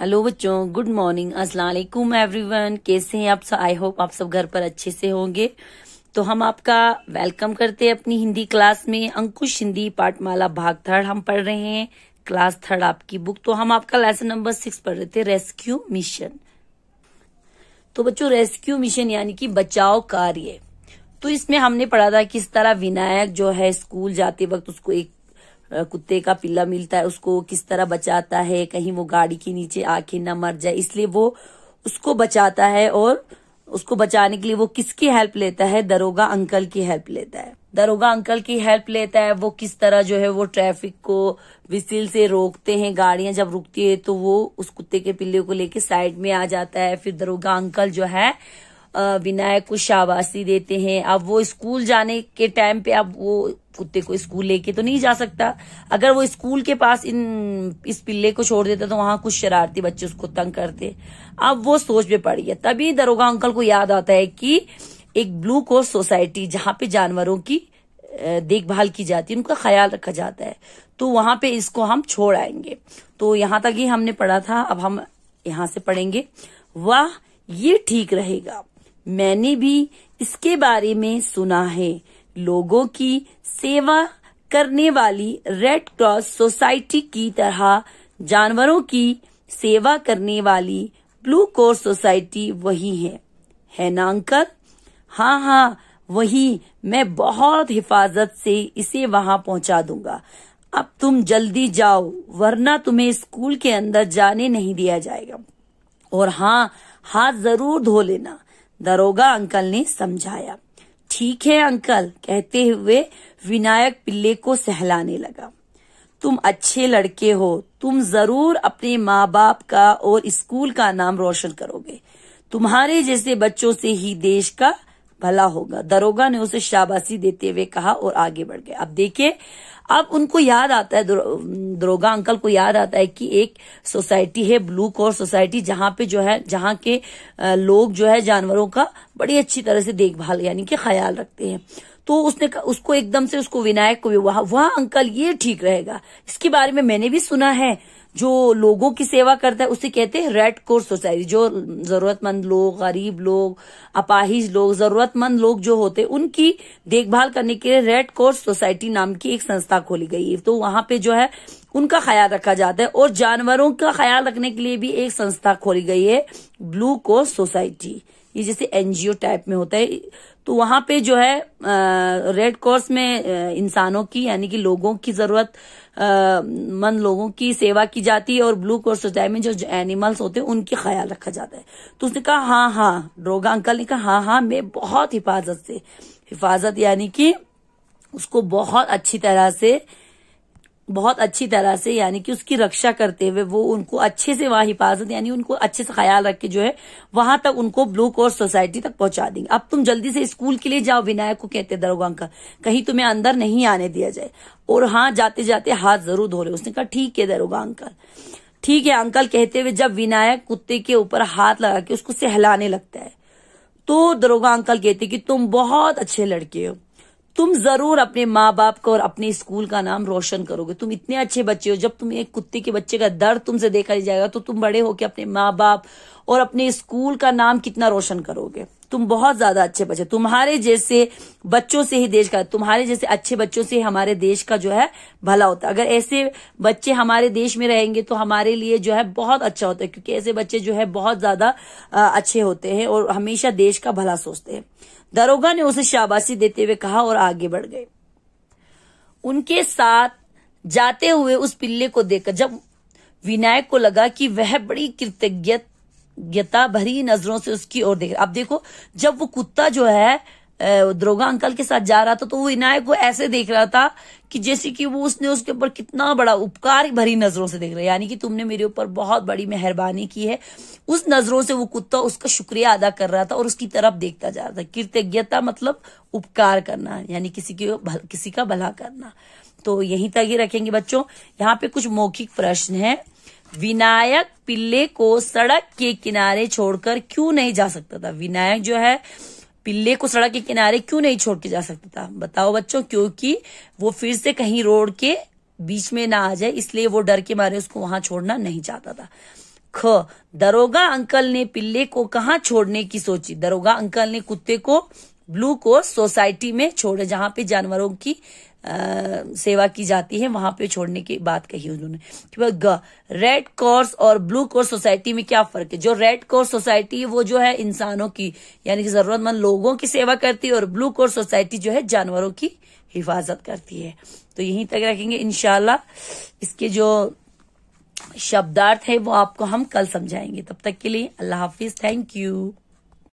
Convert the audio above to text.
hello बच्चों good morning अस्सलाम वालेकुम एवरीवन कैसे हैं आप सब आई होप आप सब घर पर अच्छे से होंगे तो हम आपका वेलकम करते हैं अपनी हिंदी क्लास में अंकुश हिंदी पाठमाला भाग थर्ड हम पढ़ रहे हैं क्लास थर्ड आपकी बुक तो हम आपका लेसन नंबर सिक्स पढ़ रहे थे रेस्क्यू मिशन तो बच्चों रेस्क्यू मिशन यानी कि बचाव कार्य तो इसमें हमने पढ़ा था किस तरह विनायक जो है स्कूल जाते वक्त उसको एक कुत्ते का पिल्ला मिलता है उसको किस तरह बचाता है कहीं वो गाड़ी के नीचे आके ना मर जाए इसलिए वो उसको बचाता है और उसको बचाने के लिए वो किसकी हेल्प लेता है दरोगा अंकल की हेल्प लेता है दरोगा अंकल की हेल्प लेता है वो किस तरह जो है वो ट्रैफिक को विसिल से रोकते हैं गाड़ियां जब रुकती है तो वो उस कुत्ते के पिल्ले को लेके साइड में आ जाता है फिर दरोगा अंकल जो है विनायक को शाबाशी देते हैं अब वो स्कूल जाने के टाइम पे अब वो कुत्ते को स्कूल लेके तो नहीं जा सकता अगर वो स्कूल के पास इन इस पिल्ले को छोड़ देता तो वहां कुछ शरारती बच्चे उसको तंग करते अब वो सोच में पड़ गया तभी दरोगा अंकल को याद आता है कि एक ब्लू कोर्स सोसाइटी जहां पे जानवरों की देखभाल की जाती है उनका ख्याल रखा जाता है तो वहां पे इसको हम छोड़ आएंगे तो यहां तक ही हमने पढ़ा था अब हम यहां से पढ़ेंगे वाह ये ठीक रहेगा मैंने भी इसके बारे में सुना है लोगों की सेवा करने वाली रेड क्रॉस सोसाइटी की तरह जानवरों की सेवा करने वाली ब्लू कोर सोसाइटी वही है है ना अंकल हाँ हाँ वही मैं बहुत हिफाजत से इसे वहां पहुंचा दूंगा अब तुम जल्दी जाओ वरना तुम्हें स्कूल के अंदर जाने नहीं दिया जाएगा और हाँ हाथ जरूर धो लेना दरोगा अंकल ने समझाया ठीक है अंकल कहते हुए विनायक पिल्ले को सहलाने लगा तुम अच्छे लड़के हो तुम जरूर अपने माँ बाप का और स्कूल का नाम रोशन करोगे तुम्हारे जैसे बच्चों से ही देश का भला होगा दरोगा ने उसे शाबाशी देते हुए कहा और आगे बढ़ गए अब देखिये अब उनको याद आता है दरो, दरोगा अंकल को याद आता है कि एक सोसाइटी है ब्लू कोर सोसाइटी जहां पे जो है जहां के लोग जो है जानवरों का बड़ी अच्छी तरह से देखभाल यानी कि ख्याल रखते हैं तो उसने उसको एकदम से उसको विनायक को वहां अंकल ये ठीक रहेगा इसके बारे में मैंने भी सुना है जो लोगों की सेवा करता है उसे कहते हैं रेड कोर सोसाइटी जो जरूरतमंद लोग गरीब लोग अपाहिज लोग जरूरतमंद लोग जो होते हैं उनकी देखभाल करने के लिए रेड कोर सोसाइटी नाम की एक संस्था खोली गई है तो वहां पे जो है उनका ख्याल रखा जाता है और जानवरों का ख्याल रखने के लिए भी एक संस्था खोली गई है ब्लू कोर सोसाइटी ये जैसे एनजीओ टाइप में होता है तो वहां पे जो है रेड क्रॉस में इंसानों की यानी कि लोगों की जरूरत मंद लोगों की सेवा की जाती है और ब्लू क्रॉस सोसाइटी में जो एनिमल्स होते हैं उनके ख्याल रखा जाता है तो उसने कहा हाँ हाँ ड्रोगा अंकल ने कहा हाँ हाँ मैं बहुत हिफाजत से हिफाजत यानी कि उसको बहुत अच्छी तरह से बहुत अच्छी तरह से यानी कि उसकी रक्षा करते हुए वो उनको अच्छे से वहां हिफाजत यानी उनको अच्छे से ख्याल रख के जो है वहां तक उनको ब्लू कोर्स सोसाइटी तक पहुंचा देंगे अब तुम जल्दी से स्कूल के लिए जाओ विनायक को कहते दरोगा अंकल कहीं तुम्हें अंदर नहीं आने दिया जाए और हाँ जाते जाते हाथ जरूर धो रहे उसने कहा ठीक है दरोगा अंकल ठीक है अंकल कहते हुए जब विनायक कुत्ते के ऊपर हाथ लगा के उसको सहलाने लगता है तो दरोगा अंकल कहते कि तुम बहुत अच्छे लड़के हो तुम जरूर अपने माँ बाप का और अपने स्कूल का नाम रोशन करोगे तुम इतने अच्छे बच्चे हो जब तुम एक कुत्ते के बच्चे का दर्द तुमसे देखा जाएगा तो तुम बड़े होकर अपने माँ बाप और अपने स्कूल का नाम कितना रोशन करोगे तुम बहुत ज्यादा अच्छे बच्चे तुम्हारे जैसे बच्चों से ही देश का तुम्हारे जैसे अच्छे बच्चों से हमारे देश का जो है भला होता है अगर ऐसे बच्चे हमारे देश में रहेंगे तो हमारे लिए जो है बहुत अच्छा होता है क्योंकि ऐसे बच्चे जो है बहुत ज्यादा अच्छे होते हैं और हमेशा देश का भला सोचते हैं दरोगा ने उसे शाबाशी देते हुए कहा और आगे बढ़ गए उनके साथ जाते हुए उस पिल्ले को देखकर जब विनायक को लगा कि वह बड़ी कृतज्ञता भरी नजरों से उसकी ओर देख आप देखो जब वो कुत्ता जो है द्रोगा अंकल के साथ जा रहा था तो वो विनायक को ऐसे देख रहा था कि जैसे कि वो उसने उसके ऊपर कितना बड़ा उपकार भरी नजरों से देख रहा है यानी कि तुमने मेरे ऊपर बहुत बड़ी मेहरबानी की है उस नजरों से वो कुत्ता उसका शुक्रिया अदा कर रहा था और उसकी तरफ देखता जा रहा था कृतज्ञता मतलब उपकार करना यानी किसी की किसी का भला करना तो यही तक ही रखेंगे बच्चों यहाँ पे कुछ मौखिक प्रश्न है विनायक पिल्ले को सड़क के किनारे छोड़कर क्यों नहीं जा सकता था विनायक जो है पिल्ले को सड़क के किनारे क्यों नहीं छोड़ के जा सकता था बताओ बच्चों क्योंकि वो फिर से कहीं रोड के बीच में ना आ जाए इसलिए वो डर के मारे उसको वहां छोड़ना नहीं चाहता था ख दरोगा अंकल ने पिल्ले को कहा छोड़ने की सोची दरोगा अंकल ने कुत्ते को ब्लू को सोसाइटी में छोड़ जहां पे जानवरों की आ, सेवा की जाती है वहां पे छोड़ने की बात कही उन्होंने ग रेड कोर्स और ब्लू कोर्स सोसाइटी में क्या फर्क है जो रेड कॉर्स सोसाइटी वो जो है इंसानों की यानी कि जरूरतमंद लोगों की सेवा करती है और ब्लू कोर्स सोसाइटी जो है जानवरों की हिफाजत करती है तो यहीं तक रखेंगे इनशाला इसके जो शब्दार्थ है वो आपको हम कल समझाएंगे तब तक के लिए अल्लाह हाफिज थैंक यू